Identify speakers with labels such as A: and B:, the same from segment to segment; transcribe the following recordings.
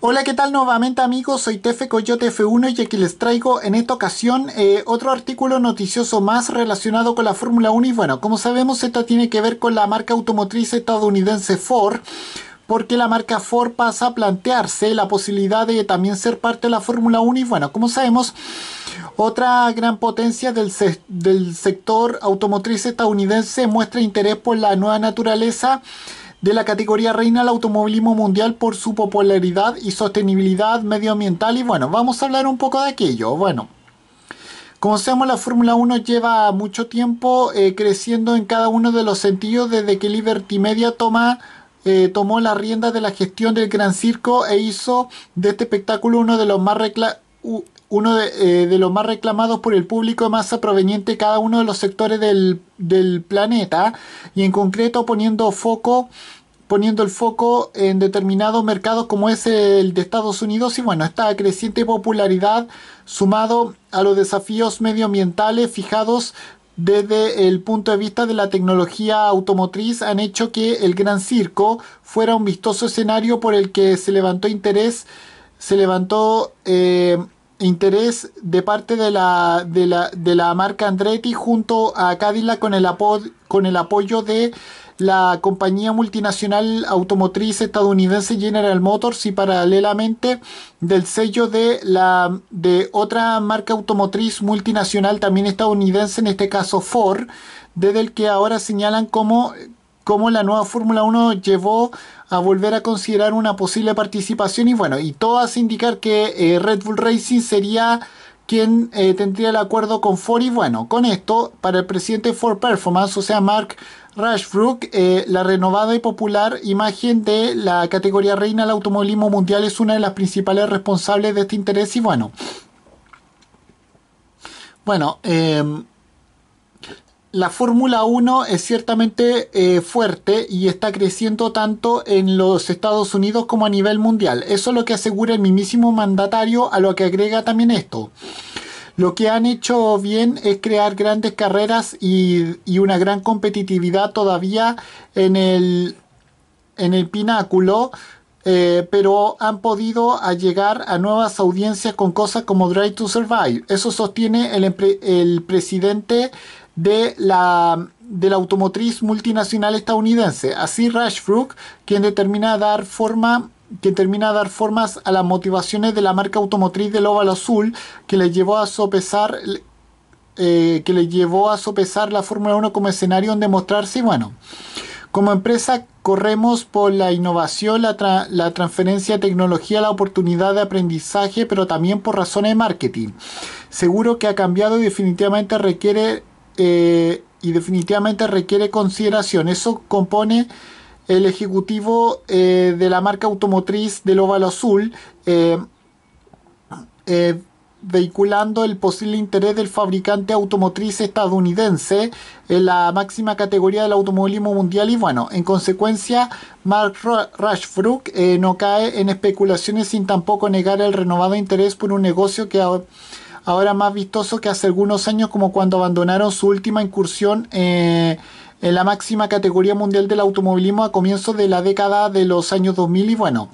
A: Hola, ¿qué tal nuevamente amigos? Soy Tefe Coyote F1 y aquí les traigo en esta ocasión eh, otro artículo noticioso más relacionado con la Fórmula 1 y bueno, como sabemos esta tiene que ver con la marca automotriz estadounidense Ford porque la marca Ford pasa a plantearse la posibilidad de también ser parte de la Fórmula 1 y bueno, como sabemos, otra gran potencia del sector automotriz estadounidense muestra interés por la nueva naturaleza de la categoría reina al automovilismo mundial por su popularidad y sostenibilidad medioambiental y bueno, vamos a hablar un poco de aquello. Bueno, como sabemos, la Fórmula 1 lleva mucho tiempo eh, creciendo en cada uno de los sentidos desde que Liberty Media eh, tomó la rienda de la gestión del Gran Circo e hizo de este espectáculo uno de los más reclamados uno eh, de, los más reclamados por el público de masa proveniente de cada uno de los sectores del, planeta y en concreto poniendo foco poniendo el foco en determinados mercados como es el de Estados Unidos y bueno, esta creciente popularidad sumado a los desafíos medioambientales fijados desde el punto de vista de la tecnología automotriz han hecho que el Gran Circo fuera un vistoso escenario por el que se levantó interés, se levantó eh, interés de parte de la, de la, de la marca Andretti junto a Cadillac con el, con el apoyo de la compañía multinacional automotriz estadounidense General Motors y paralelamente del sello de la de otra marca automotriz multinacional también estadounidense en este caso Ford desde el que ahora señalan como cómo la nueva Fórmula 1 llevó a volver a considerar una posible participación y bueno, y todo hace indicar que eh, Red Bull Racing sería quien eh, tendría el acuerdo con Ford y bueno, con esto, para el presidente Ford Performance, o sea, Mark Rushbrook... Eh, la renovada y popular imagen de la categoría reina del automovilismo mundial es una de las principales responsables de este interés y bueno, bueno, eh, la Fórmula 1 es ciertamente eh, fuerte y está creciendo tanto en los Estados Unidos como a nivel mundial. Eso es lo que asegura el mismísimo mandatario a lo que agrega también esto. Lo que han hecho bien es crear grandes carreras y, una gran competitividad todavía en el, en el pináculo, eh, pero han podido llegar a nuevas audiencias con cosas como Drive to Survive. Eso sostiene el, el presidente de la, de la automotriz multinacional estadounidense. Así Rushbrook, quien determina dar forma que termina a dar formas a las motivaciones de la marca automotriz del oval azul que le llevó a sopesar eh, que llevó a sopesar la Fórmula 1 como escenario donde mostrarse bueno como empresa corremos por la innovación, la, la transferencia de tecnología, la oportunidad de aprendizaje, pero también por razones de marketing. Seguro que ha cambiado y definitivamente requiere eh, y definitivamente requiere consideración. Eso compone el ejecutivo eh, de la marca automotriz del óvalo azul, eh, vehiculando el posible interés del fabricante automotriz estadounidense en la máxima categoría del automovilismo mundial y bueno, en consecuencia Mark Rushbrook no cae en especulaciones sin tampoco negar el renovado interés por un negocio que... Ha, ahora más vistoso que hace algunos años, como cuando abandonaron su última incursión eh, en la máxima categoría mundial del automovilismo a comienzos de la década de los años 2000 y bueno.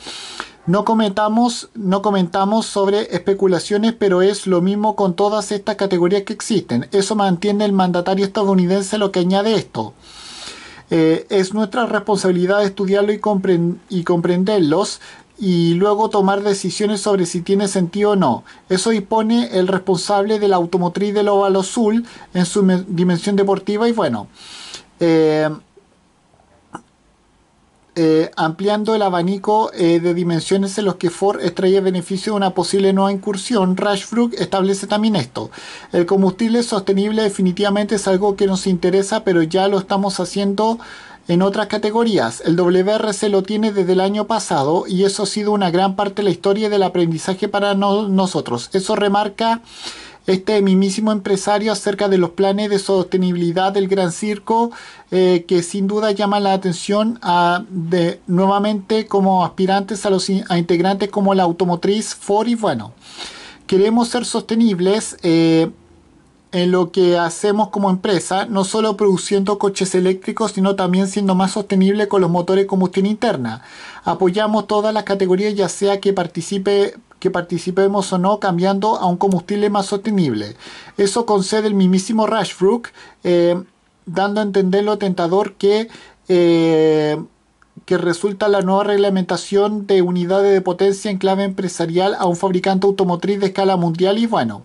A: No comentamos, no comentamos sobre especulaciones, pero es lo mismo con todas estas categorías que existen. Eso mantiene el mandatario estadounidense lo que añade esto. Eh, es nuestra responsabilidad estudiarlo y, y comprenderlos y luego tomar decisiones sobre si tiene sentido o no. Eso dispone el responsable de la automotriz del ovalo azul en su dimensión deportiva y bueno, eh, eh, ampliando el abanico eh, de dimensiones en los que Ford extrae beneficio de una posible nueva incursión, Rushbrook establece también esto. El combustible sostenible definitivamente es algo que nos interesa, pero ya lo estamos haciendo en otras categorías, el WRC lo tiene desde el año pasado y eso ha sido una gran parte de la historia del aprendizaje para nosotros. Eso remarca este mismísimo empresario acerca de los planes de sostenibilidad del Gran Circo eh, que sin duda llama la atención a, de, nuevamente como aspirantes a los integrantes como la automotriz Ford y bueno, queremos ser sostenibles. Eh, en lo que hacemos como empresa, no solo produciendo coches eléctricos, sino también siendo más sostenible con los motores de combustión interna. Apoyamos todas las categorías, ya sea que participe que participemos o no cambiando a un combustible más sostenible. Eso concede el mismísimo Rushbrook, eh, dando a entender lo tentador que, eh, que resulta la nueva reglamentación de unidades de potencia en clave empresarial a un fabricante automotriz de escala mundial y bueno.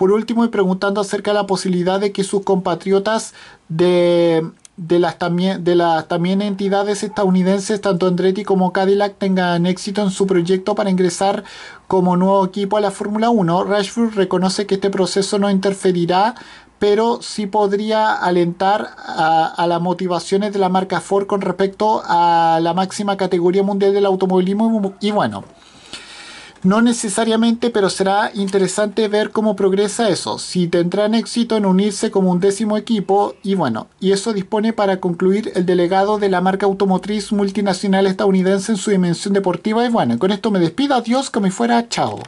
A: Por último, y preguntando acerca de la posibilidad de que sus compatriotas de, las, también, de también entidades estadounidenses, tanto Andretti como Cadillac, tengan éxito en su proyecto para ingresar como nuevo equipo a la Fórmula 1, Rashford reconoce que este proceso no interferirá, pero sí podría alentar a, las motivaciones de la marca Ford con respecto a la máxima categoría mundial del automovilismo y bueno. No necesariamente, pero será interesante ver cómo progresa eso, si tendrán éxito en unirse como un décimo equipo y bueno, y eso dispone para concluir el delegado de la marca automotriz multinacional estadounidense en su dimensión deportiva y bueno, con esto me despido, adiós, como fuera, chao.